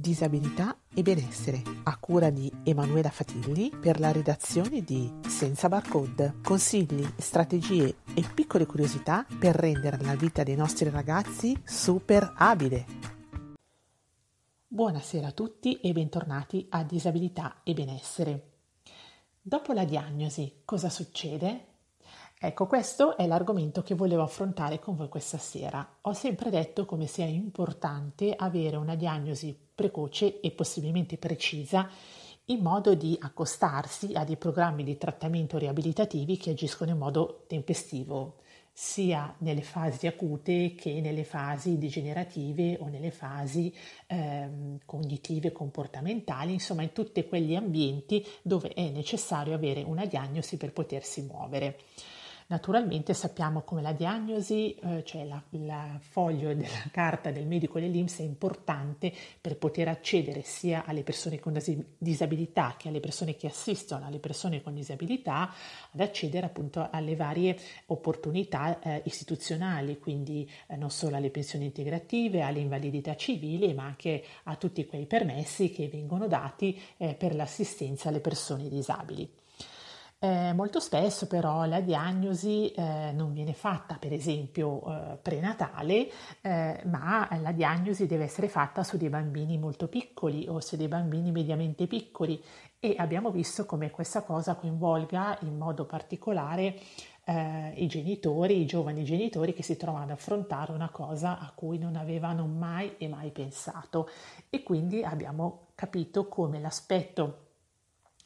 Disabilità e benessere, a cura di Emanuela Fatilli per la redazione di Senza Barcode. Consigli, strategie e piccole curiosità per rendere la vita dei nostri ragazzi super abile. Buonasera a tutti e bentornati a Disabilità e benessere. Dopo la diagnosi, cosa succede? Ecco, questo è l'argomento che volevo affrontare con voi questa sera. Ho sempre detto come sia importante avere una diagnosi precoce e possibilmente precisa in modo di accostarsi a dei programmi di trattamento riabilitativi che agiscono in modo tempestivo, sia nelle fasi acute che nelle fasi degenerative o nelle fasi ehm, cognitive comportamentali, insomma in tutti quegli ambienti dove è necessario avere una diagnosi per potersi muovere. Naturalmente sappiamo come la diagnosi, eh, cioè la, la, foglio della carta del medico dell'IMS è importante per poter accedere sia alle persone con disabilità che alle persone che assistono alle persone con disabilità ad accedere appunto alle varie opportunità eh, istituzionali, quindi eh, non solo alle pensioni integrative, alle invalidità civili, ma anche a tutti quei permessi che vengono dati eh, per l'assistenza alle persone disabili. Eh, molto spesso però la diagnosi eh, non viene fatta per esempio eh, prenatale, eh, ma la diagnosi deve essere fatta su dei bambini molto piccoli o su dei bambini mediamente piccoli e abbiamo visto come questa cosa coinvolga in modo particolare eh, i genitori, i giovani genitori che si trovano ad affrontare una cosa a cui non avevano mai e mai pensato e quindi abbiamo capito come l'aspetto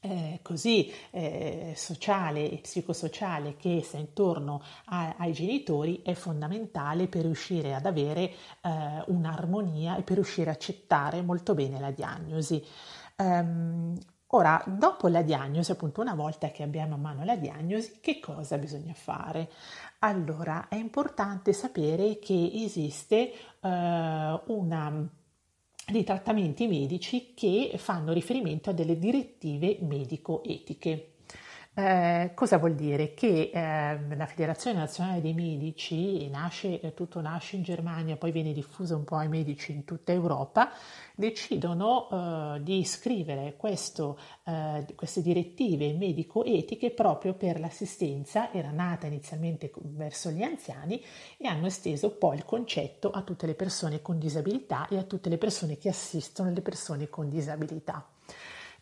eh, così eh, sociale e psicosociale che sta intorno a, ai genitori è fondamentale per riuscire ad avere eh, un'armonia e per riuscire a accettare molto bene la diagnosi. Um, ora, dopo la diagnosi, appunto una volta che abbiamo a mano la diagnosi, che cosa bisogna fare? Allora, è importante sapere che esiste eh, una dei trattamenti medici che fanno riferimento a delle direttive medico-etiche. Eh, cosa vuol dire? Che eh, la Federazione Nazionale dei Medici nasce, eh, tutto nasce in Germania, poi viene diffuso un po' ai medici in tutta Europa, decidono eh, di scrivere questo, eh, queste direttive medico-etiche proprio per l'assistenza, era nata inizialmente verso gli anziani e hanno esteso poi il concetto a tutte le persone con disabilità e a tutte le persone che assistono le persone con disabilità.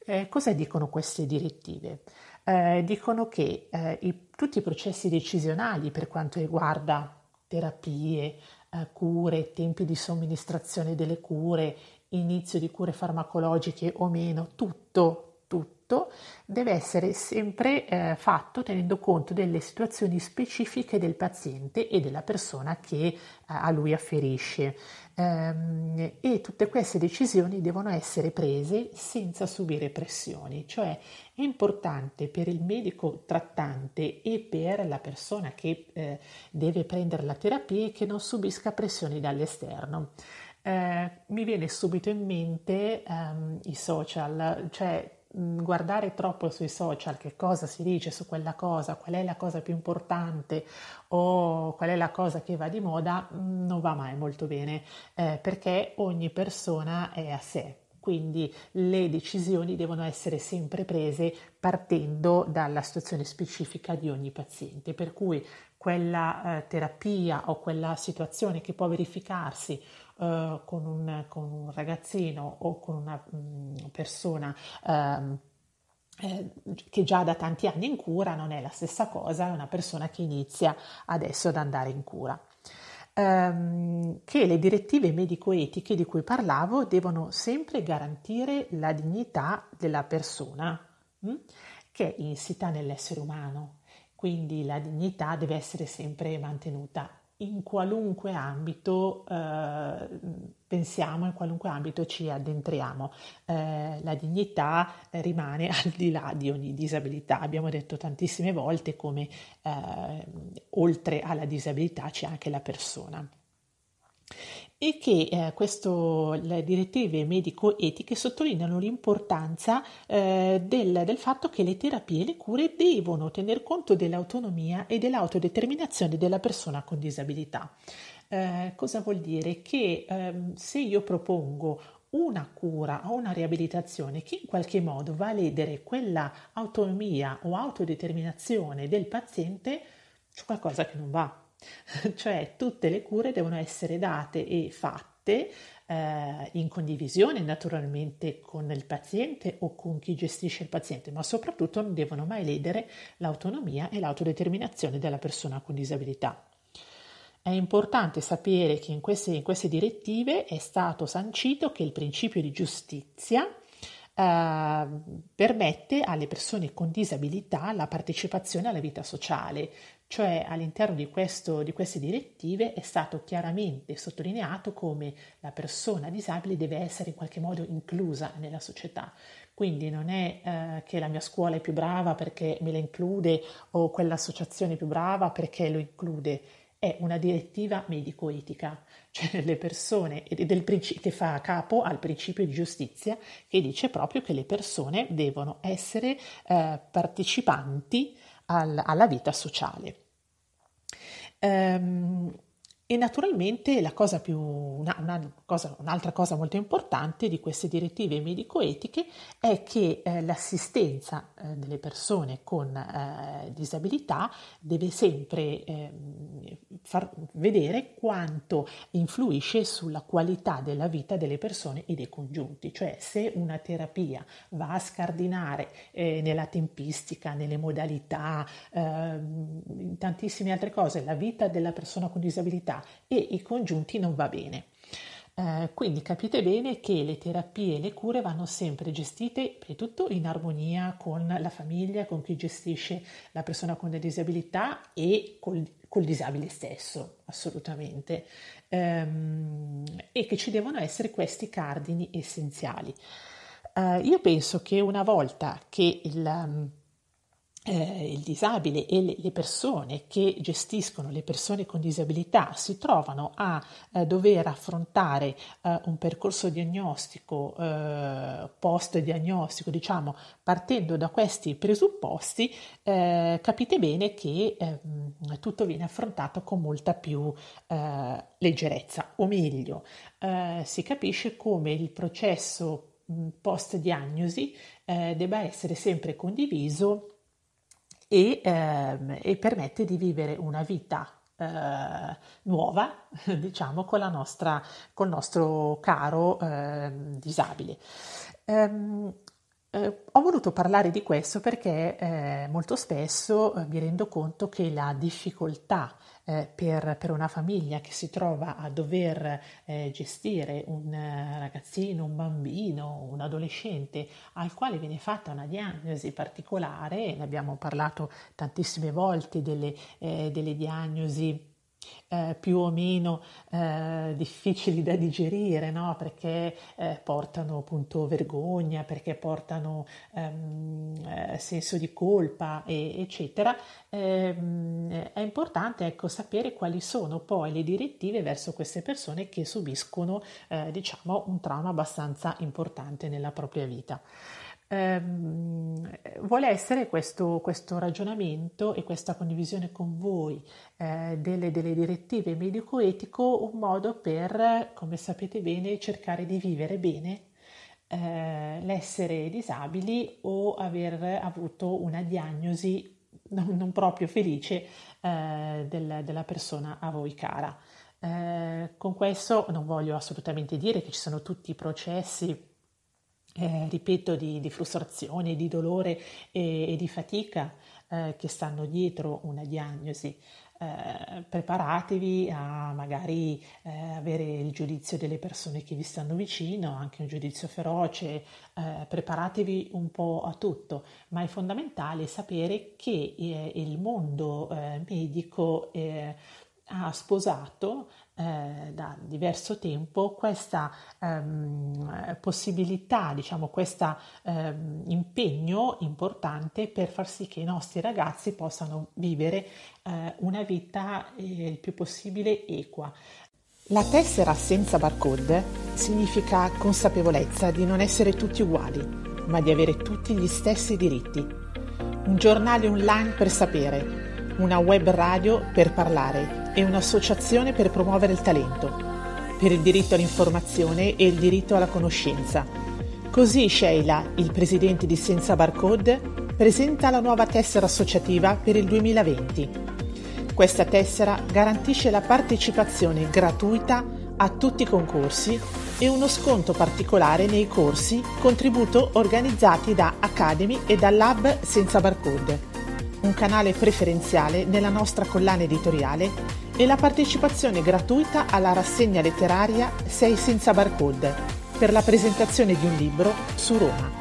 Eh, cosa dicono queste direttive? eh, dicono che eh, i, tutti i processi decisionali per quanto riguarda terapie, eh, cure, tempi di somministrazione delle cure, inizio di cure farmacologiche o meno, tutto tutto deve essere sempre eh, fatto tenendo conto delle situazioni specifiche del paziente e della persona che eh, a lui afferisce ehm, e tutte queste decisioni devono essere prese senza subire pressioni, cioè è importante per il medico trattante e per la persona che eh, deve prendere la terapia che non subisca pressioni dall'esterno. Eh, mi viene subito in mente ehm, i social, cioè Mm, guardare troppo sui social che cosa si dice su quella cosa, qual è la cosa più importante o qual è la cosa che va di moda, mm, non va mai molto bene eh, perché ogni persona è a sé. Quindi le decisioni devono essere sempre prese partendo dalla situazione specifica di ogni paziente, per cui quella eh, terapia o quella situazione che può verificarsi eh, con, un, con, un, ragazzino o con una mh, mm, persona ehm, eh, che già da tanti anni in cura non è la stessa cosa, è una persona che inizia adesso ad andare in cura. Ehm, che le direttive medico-etiche di cui parlavo devono sempre garantire la dignità della persona, mm, che è insita nell'essere umano, quindi la dignità deve essere sempre mantenuta in qualunque ambito eh, pensiamo, in qualunque ambito ci addentriamo. Eh, la dignità rimane al di là di ogni disabilità. Abbiamo detto tantissime volte come eh, oltre alla disabilità c'è anche la persona e che eh, questo, le direttive medico-etiche sottolineano l'importanza eh, del, del, fatto che le terapie e le cure devono tener conto dell'autonomia e dell'autodeterminazione della persona con disabilità. Eh, cosa vuol dire? Che ehm, se io propongo una cura o una riabilitazione che in qualche modo va a ledere quella autonomia o autodeterminazione del paziente, c'è qualcosa che non va. cioè tutte le cure devono essere date e fatte eh, in condivisione naturalmente con il paziente o con chi gestisce il paziente, ma soprattutto non devono mai ledere l'autonomia e l'autodeterminazione della persona con disabilità. È importante sapere che in queste, in queste direttive è stato sancito che il principio di giustizia eh, permette alle persone con disabilità la partecipazione alla vita sociale, cioè all'interno di, questo, di queste direttive è stato chiaramente sottolineato come la persona disabile deve essere in qualche modo inclusa nella società. Quindi non è eh, che la mia scuola è più brava perché me la include o quell'associazione è più brava perché lo include, è una direttiva medico-etica, cioè le persone, principi, che fa capo al principio di giustizia, che dice proprio che le persone devono essere eh, partecipanti al, alla vita sociale. Ehm, e naturalmente la cosa più, una, una cosa, un'altra cosa molto importante di queste direttive medico-etiche è che eh, l'assistenza eh, delle persone con eh, disabilità deve sempre ehm, far vedere quanto influisce sulla qualità della vita delle persone e dei congiunti, cioè se una terapia va a scardinare eh, nella tempistica, nelle modalità, eh, in tantissime altre cose la vita della persona con disabilità e i congiunti non va bene. Eh, quindi capite bene che le terapie e le cure vanno sempre gestite, prima di tutto, in armonia con la famiglia, con chi gestisce la persona con la disabilità e col, col disabile stesso, assolutamente. Ehm, e che ci devono essere questi cardini essenziali. Eh, io penso che una volta che il eh, il disabile e le, persone che gestiscono le persone con disabilità si trovano a eh, dover affrontare eh, un percorso diagnostico, eh, post diagnostico, diciamo, partendo da questi presupposti, eh, capite bene che ehm, tutto viene affrontato con molta più eh, leggerezza, o meglio, si capisce come il processo post diagnosi debba essere sempre condiviso e, ehm, e permette di vivere una vita eh, nuova, diciamo, con la nostra, col nostro caro eh, disabile. Ehm, eh, ho voluto parlare di questo perché eh, molto spesso eh, mi rendo conto che la difficoltà eh, per, per, una famiglia che si trova a dover eh, gestire un ragazzino, un bambino, un adolescente al quale viene fatta una diagnosi particolare, ne abbiamo parlato tantissime volte delle, delle diagnosi eh, più o meno eh, difficili da digerire, no? perché eh, portano appunto vergogna, perché portano ehm, eh, senso di colpa, e, eccetera, ehm, è importante ecco, sapere quali sono poi le direttive verso queste persone che subiscono eh, diciamo, un trauma abbastanza importante nella propria vita ehm, vuole essere questo, questo, ragionamento e questa condivisione con voi eh, delle, delle, direttive medico-etico un modo per, come sapete bene, cercare di vivere bene eh, l'essere disabili o aver avuto una diagnosi non, non proprio felice eh, del, della persona a voi cara. Eh, con questo non voglio assolutamente dire che ci sono tutti i processi eh, ripeto, di, di, frustrazione, di dolore e, e di fatica eh, che stanno dietro una diagnosi. Eh, preparatevi a magari eh, avere il giudizio delle persone che vi stanno vicino, anche un giudizio feroce, eh, preparatevi un po' a tutto, ma è fondamentale sapere che eh, il mondo medico ha sposato eh, da diverso tempo questa ehm, possibilità, diciamo questo ehm, impegno importante per far sì che i nostri ragazzi possano vivere eh, una vita eh, il più possibile equa. La tessera senza barcode significa consapevolezza di non essere tutti uguali, ma di avere tutti gli stessi diritti. Un giornale online per sapere una web radio per parlare e un'associazione per promuovere il talento, per il diritto all'informazione e il diritto alla conoscenza. Così Sheila, il presidente di Senza Barcode, presenta la nuova tessera associativa per il 2020. Questa tessera garantisce la partecipazione gratuita a tutti i concorsi e uno sconto particolare nei corsi contributo organizzati da Academy e dal Lab Senza Barcode un canale preferenziale nella nostra collana editoriale e la partecipazione gratuita alla rassegna letteraria Sei senza barcode per la presentazione di un libro su Roma.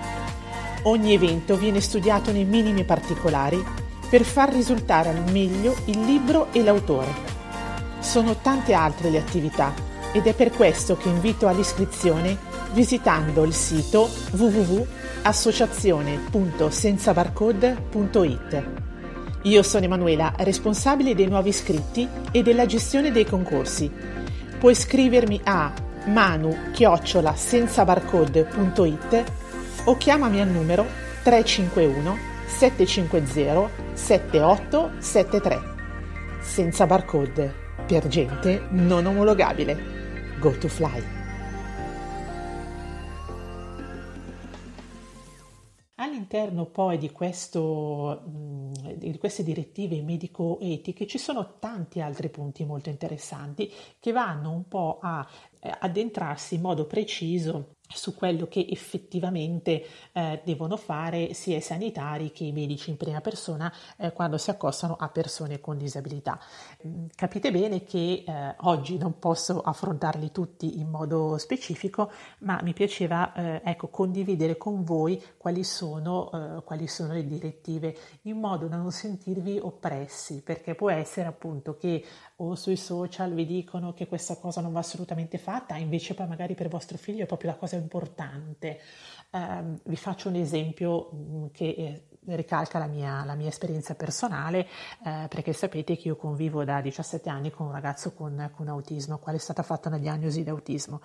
Ogni evento viene studiato nei minimi particolari per far risultare al meglio il libro e l'autore. Sono tante altre le attività ed è per questo che invito all'iscrizione visitando il sito www.associazione.senzabarcode.it. Io sono Emanuela, responsabile dei nuovi iscritti e della gestione dei concorsi. Puoi scrivermi a manu-senzabarcode.it o chiamami al numero 351 750 7873. Senza barcode, per gente non omologabile. Go to fly. all'interno poi di, questo, di queste direttive medico-etiche ci sono tanti altri punti molto interessanti che vanno un po' a eh, addentrarsi in modo preciso su quello che effettivamente eh, devono fare sia i sanitari che i medici in prima persona eh, quando si accostano a persone con disabilità. Mm, capite bene che eh, oggi non posso affrontarli tutti in modo specifico, ma mi piaceva eh, ecco, condividere con voi quali sono, eh, quali sono le direttive in modo da non sentirvi oppressi, perché può essere appunto che o sui social vi dicono che questa cosa non va assolutamente fatta, invece poi magari per vostro figlio è proprio la cosa importante. Eh, vi faccio un esempio mm, che eh, ricalca la mia, la mia, esperienza personale, eh, perché sapete che io convivo da 17 anni con un ragazzo con, con autismo, quale è stata fatta una diagnosi di autismo.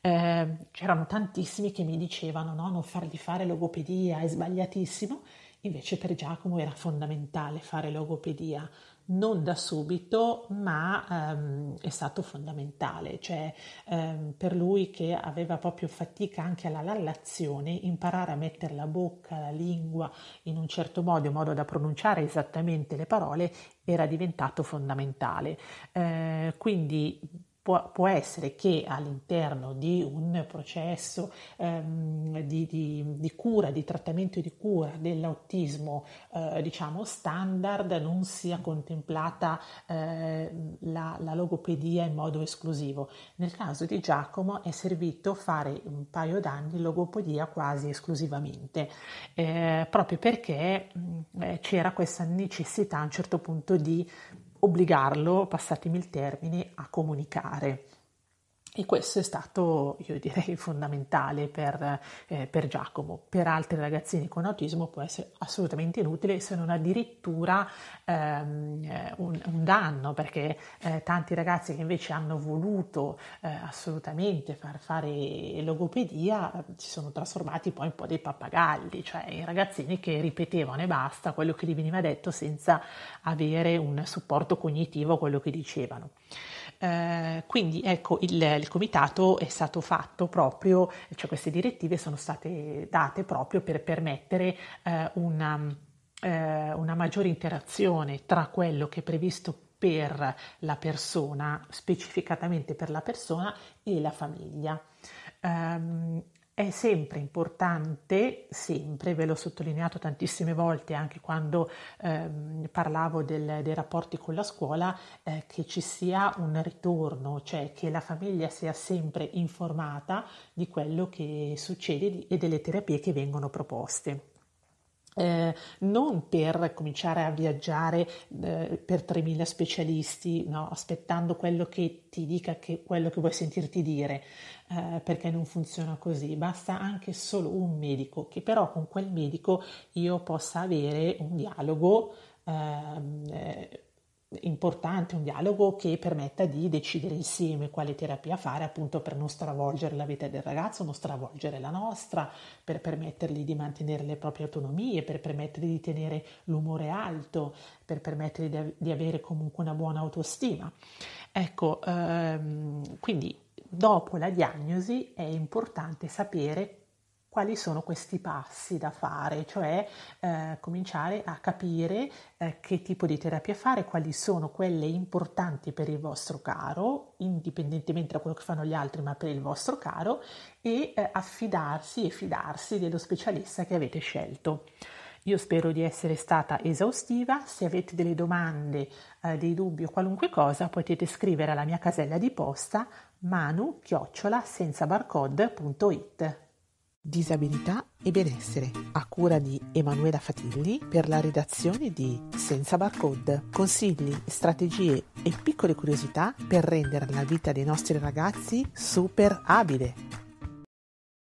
Eh, c'erano tantissimi che mi dicevano: no, non fargli fare logopedia, è sbagliatissimo. Invece per Giacomo era fondamentale fare logopedia, non da subito, ma ehm, è stato fondamentale, cioè ehm, per lui che aveva proprio fatica anche alla lallazione, imparare a mettere la bocca, la lingua in un certo modo, in modo da pronunciare esattamente le parole, era diventato fondamentale. Eh, quindi Può, può, essere che all'interno di un processo ehm, di, di, di, cura, di trattamento e di cura dell'autismo, eh, diciamo standard, non sia contemplata eh, la, la, logopedia in modo esclusivo. Nel caso di Giacomo è servito fare un paio d'anni logopedia quasi esclusivamente, eh, proprio perché mh, mm, eh, c'era questa necessità a un certo punto di obbligarlo, passatemi il termine, a comunicare. E questo è stato, io direi, fondamentale per, eh, per, Giacomo. Per altri ragazzini con autismo può essere assolutamente inutile, se non addirittura ehm, eh, un, un, danno, perché eh, tanti ragazzi che invece hanno voluto eh, assolutamente far fare logopedia si sono trasformati poi un po' dei pappagalli, cioè in ragazzini che ripetevano e basta quello che gli veniva detto senza avere un supporto cognitivo a quello che dicevano. Eh, quindi ecco il, il, comitato è stato fatto proprio, cioè queste direttive sono state date proprio per permettere eh, una, eh, una maggiore interazione tra quello che è previsto per la persona, specificatamente per la persona e la famiglia. Um, è sempre importante, sempre, ve l'ho sottolineato tantissime volte anche quando ehm, parlavo del, dei rapporti con la scuola, eh, che ci sia un ritorno, cioè che la famiglia sia sempre informata di quello che succede e delle terapie che vengono proposte. Eh, non per cominciare a viaggiare eh, per 3.000 specialisti, no? aspettando quello che ti dica che quello che vuoi sentirti dire, eh, perché non funziona così. Basta anche solo un medico, che però con quel medico io possa avere un dialogo. Ehm, eh, importante, un dialogo che permetta di decidere insieme quale terapia fare appunto per non stravolgere la vita del ragazzo, non stravolgere la nostra, per permettergli di mantenere le proprie autonomie, per permettergli di tenere l'umore alto, per permettergli di, di avere comunque una buona autostima. Ecco, ehm, quindi dopo la diagnosi è importante sapere quali sono questi passi da fare, cioè eh, cominciare a capire eh, che tipo di terapia fare, quali sono quelle importanti per il vostro caro, indipendentemente da quello che fanno gli altri, ma per il vostro caro, e eh, affidarsi e fidarsi dello specialista che avete scelto. Io spero di essere stata esaustiva, se avete delle domande, eh, dei dubbi o qualunque cosa potete scrivere alla mia casella di posta manu-senzabarcode.it Disabilità e benessere, a cura di Emanuela Fatilli per la redazione di Senza Barcode. Consigli, strategie e piccole curiosità per rendere la vita dei nostri ragazzi super abile.